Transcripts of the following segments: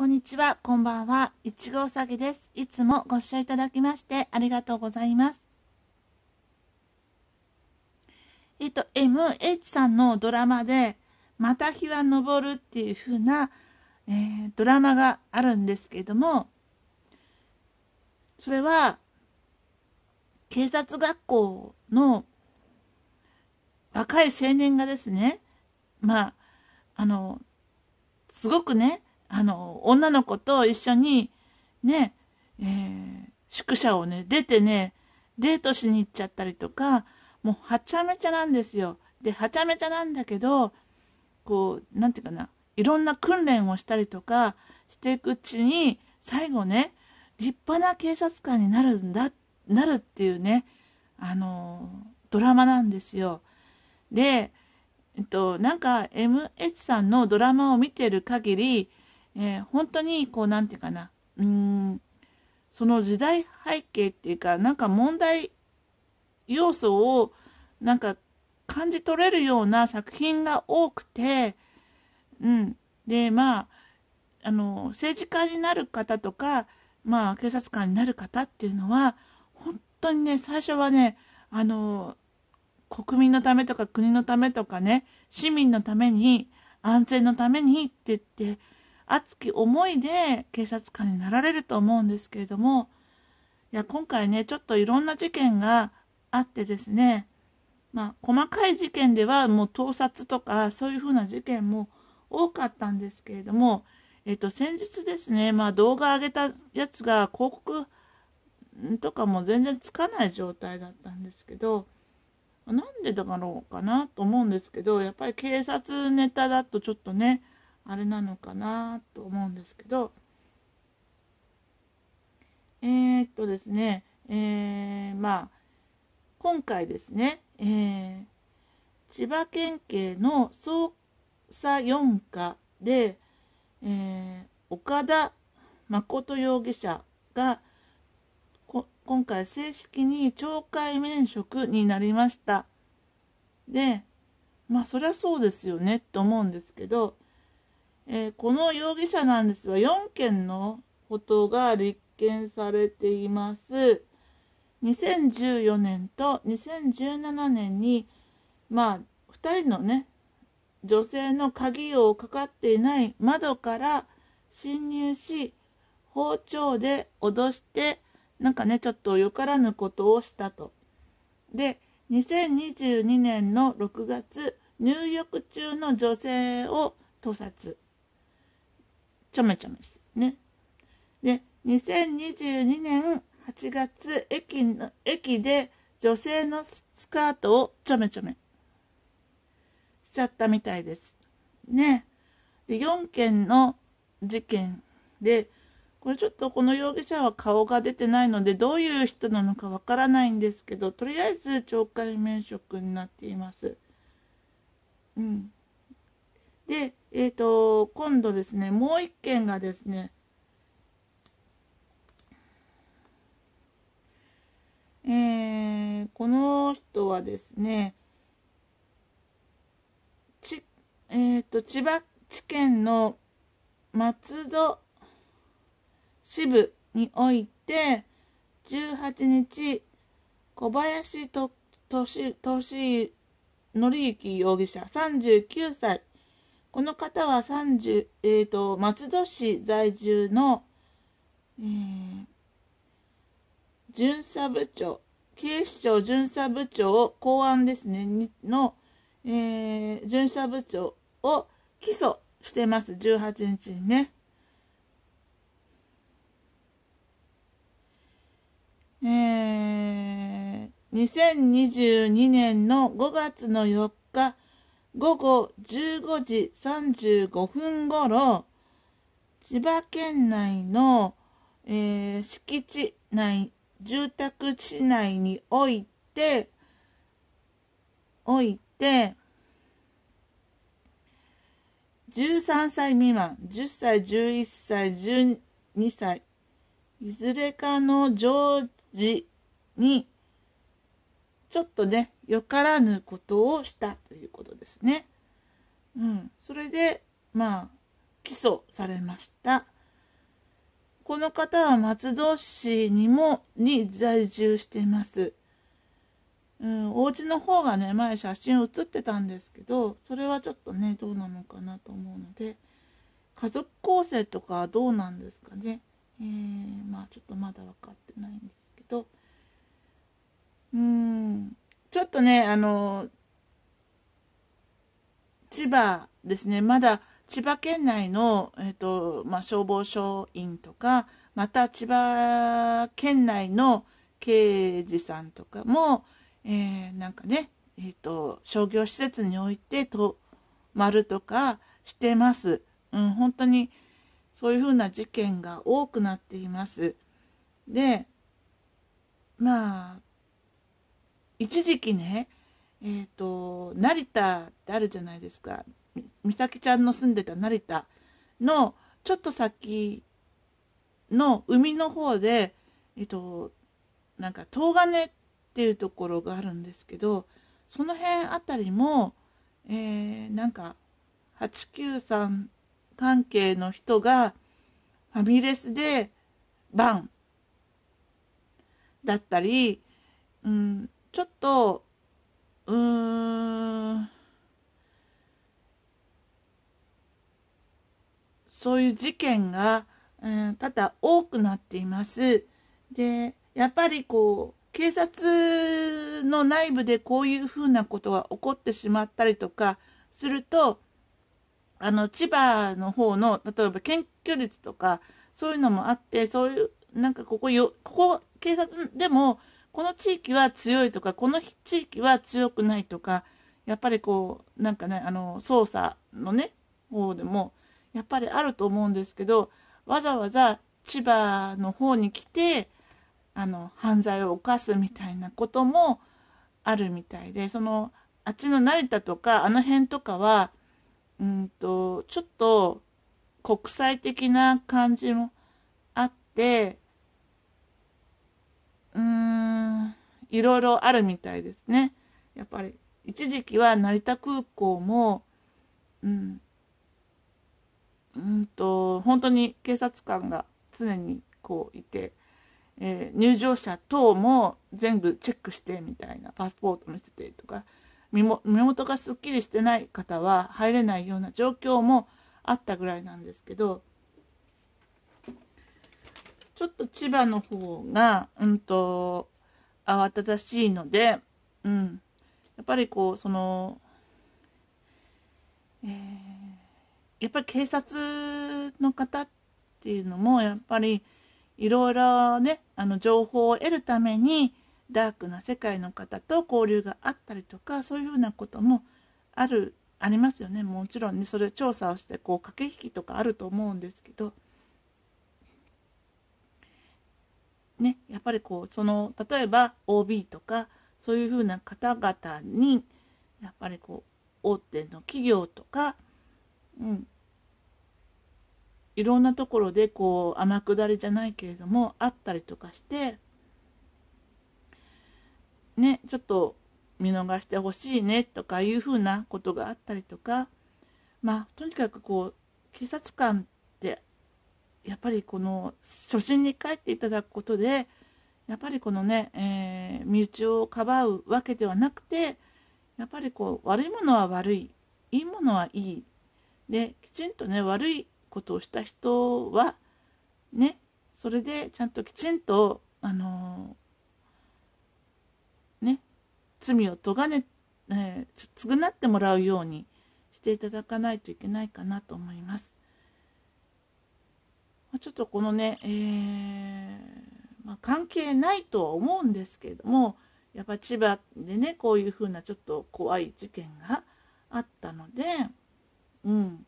こんにちは、こんばんは。いちごうさぎです。いつもご視聴いただきましてありがとうございます。えっと、MH さんのドラマで、また日は昇るっていう風な、えー、ドラマがあるんですけども、それは、警察学校の若い青年がですね、まあ、あの、すごくね、あの、女の子と一緒に、ね、えー、宿舎をね、出てね、デートしに行っちゃったりとか、もうはちゃめちゃなんですよ。で、はちゃめちゃなんだけど、こう、なんていうかな、いろんな訓練をしたりとかしていくうちに、最後ね、立派な警察官になるんだ、なるっていうね、あの、ドラマなんですよ。で、えっと、なんか MH さんのドラマを見てる限り、えー、本当にこうなんていうかなうんその時代背景っていうかなんか問題要素をなんか感じ取れるような作品が多くて、うん、でまああの政治家になる方とか、まあ、警察官になる方っていうのは本当にね最初はねあの国民のためとか国のためとかね市民のために安全のためにって言って熱き思いで警察官になられると思うんですけれども、いや、今回ね、ちょっといろんな事件があってですね、まあ、細かい事件ではもう盗撮とかそういうふうな事件も多かったんですけれども、えっと、先日ですね、まあ、動画上げたやつが広告とかも全然つかない状態だったんですけど、なんでだろうかなと思うんですけど、やっぱり警察ネタだとちょっとね、あれなのかなと思うんですけどえー、っとですねえー、まあ今回ですね、えー、千葉県警の捜査4課で、えー、岡田誠容疑者が今回正式に懲戒免職になりました。で、まあそりゃそうですよねと思うんですけど、えー、この容疑者なんですが、4件のことが立件されています。2014年と2017年に、まあ、2人のね、女性の鍵をかかっていない窓から侵入し、包丁で脅して、なんかね、ちょっとよからぬことをしたと。で、2022年の6月、入浴中の女性を盗撮。ちょめちょめしてね。で、2022年8月、駅の、駅で女性のスカートをちょめちょめしちゃったみたいです。ね。で、4件の事件で、これちょっとこの容疑者は顔が出てないので、どういう人なのかわからないんですけど、とりあえず懲戒免職になっています。うん。で、えっ、ー、と、今度ですね、もう一件がですね、えー、この人はですね、ち、えっ、ー、と、千葉地検の松戸支部において、18日、小林と、とし、とし、のり容疑者39歳この方は30、えーと、松戸市在住の、えー、巡査部長、警視庁巡査部長公安ですね、の、えー、巡査部長を起訴してます、18日にね。えー、2022年の5月の4日、午後15時35分ごろ、千葉県内の、えー、敷地内、住宅地内において、おいて、13歳未満、10歳、11歳、12歳、いずれかの常時にちょっとね、よからぬことをしたということですね。うん。それで、まあ、起訴されました。この方は松戸市にも、に在住してます。うん、お家の方がね、前写真写ってたんですけど、それはちょっとね、どうなのかなと思うので、家族構成とかどうなんですかね。えー、まあちょっとまだ分かってないんですけど、うん。ちょっとね、あの、千葉ですね、まだ千葉県内の、えっ、と、まあ、消防署員とか、また千葉県内の刑事さんとかも、えー、なんかね、えっ、と、商業施設においてと、丸とかしてます。うん、本当にそういうふうな事件が多くなっています。で、まあ、一時期ね、えっ、ー、と、成田ってあるじゃないですか。美咲ちゃんの住んでた成田のちょっと先の海の方で、えっ、ー、と、なんか東金っていうところがあるんですけど、その辺あたりも、えー、なんか、893関係の人がファミレスでバンだったり、うん、ちょっと、うーん、そういう事件が、うん、多々多くなっています。で、やっぱりこう、警察の内部でこういうふうなことが起こってしまったりとかすると、あの、千葉の方の、例えば検挙率とか、そういうのもあって、そういう、なんかここよ、ここ、警察でも、この地域は強いとか、この地域は強くないとか、やっぱりこう、なんかね、あの、捜査のね、方でも、やっぱりあると思うんですけど、わざわざ千葉の方に来て、あの、犯罪を犯すみたいなこともあるみたいで、その、あっちの成田とか、あの辺とかは、うんと、ちょっと国際的な感じもあって、うん、いろいろあるみたいですね。やっぱり、一時期は成田空港も、うん、うんと、本当に警察官が常にこういて、えー、入場者等も全部チェックしてみたいな、パスポート見せてとか、身も身元がすっきりしてない方は入れないような状況もあったぐらいなんですけど、ちょっと千葉の方が、うんと、慌ただしいので、うん。やっぱりこう、その、えー、やっぱり警察の方っていうのも、やっぱりいろいろね、あの情報を得るために、ダークな世界の方と交流があったりとか、そういうふうなこともある、ありますよね。もちろんね、それ調査をして、こう、駆け引きとかあると思うんですけど、ね、やっぱりこう、その、例えば OB とか、そういうふうな方々に、やっぱりこう、大手の企業とか、うん、いろんなところでこう、天下りじゃないけれども、あったりとかして、ね、ちょっと見逃してほしいねとかいうふうなことがあったりとか、まあ、とにかくこう、警察官やっぱりこの初心に帰っていただくことでやっぱりこのね、えー、身内をかばうわけではなくてやっぱりこう悪いものは悪いいいものはいいできちんとね悪いことをした人はねそれでちゃんときちんとあのー、ね罪をとがね、えー、償ってもらうようにしていただかないといけないかなと思います。ちょっとこのね、えー、まあ、関係ないとは思うんですけれどもやっぱ千葉でねこういうふうなちょっと怖い事件があったのでうん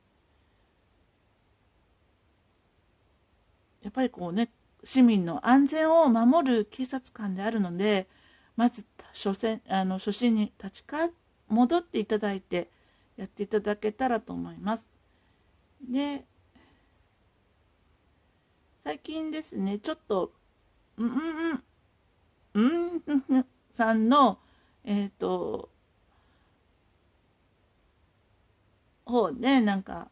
やっぱりこうね市民の安全を守る警察官であるのでまず初戦あの初心に立ちか戻っていただいてやっていただけたらと思います。で最近ですね、ちょっと、うんうんうん、うんさんの、えっ、ー、と、方で、なんか、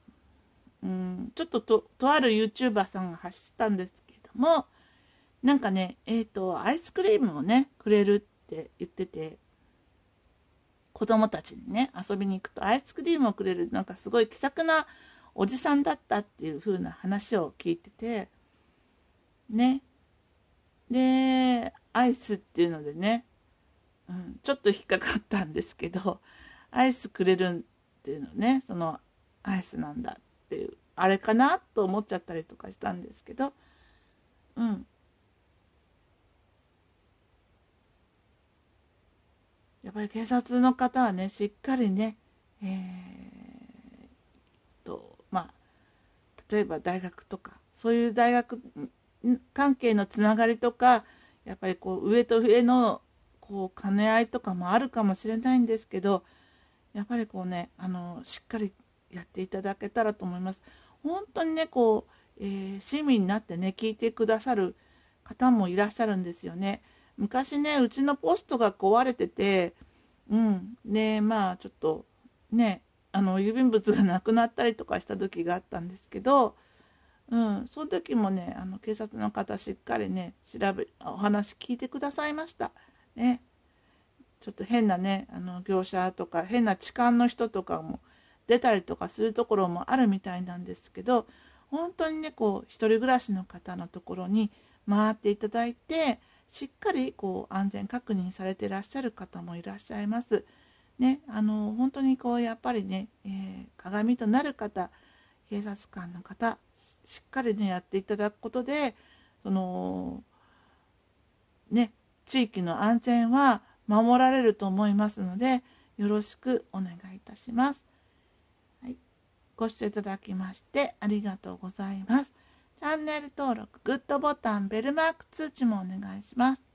うん、ちょっとと、とある YouTuber さんが発したんですけども、なんかね、えっ、ー、と、アイスクリームをね、くれるって言ってて、子供たちにね、遊びに行くとアイスクリームをくれる、なんかすごい気さくなおじさんだったっていう風な話を聞いてて、ね。で、アイスっていうのでね、うん、ちょっと引っかかったんですけど、アイスくれるっていうのね、そのアイスなんだっていう、あれかなと思っちゃったりとかしたんですけど、うん。やっぱり警察の方はね、しっかりね、えー、と、まあ、例えば大学とか、そういう大学関係のつながりとかやっぱりこう上と上のこう兼ね合いとかもあるかもしれないんですけどやっぱりこうねあのしっかりやっていただけたらと思います。本当にねこう、えー、市民になってね聞いてくださる方もいらっしゃるんですよね。昔ねうちのポストが壊れててうんでまあちょっとねあの郵便物がなくなったりとかした時があったんですけどうん、その時もねあの警察の方しっかりね調べお話聞いてくださいました。ね、ちょっと変なねあの業者とか変な痴漢の人とかも出たりとかするところもあるみたいなんですけど本当にねこう1人暮らしの方のところに回っていただいてしっかりこう安全確認されてらっしゃる方もいらっしゃいます。ね、あの本当にこうやっぱりね、えー、鏡となる方警察官の方しっかりねやっていただくことでそのね地域の安全は守られると思いますのでよろしくお願いいたします。はい、ご視聴いただきましてありがとうございます。チャンネル登録、グッドボタン、ベルマーク通知もお願いします。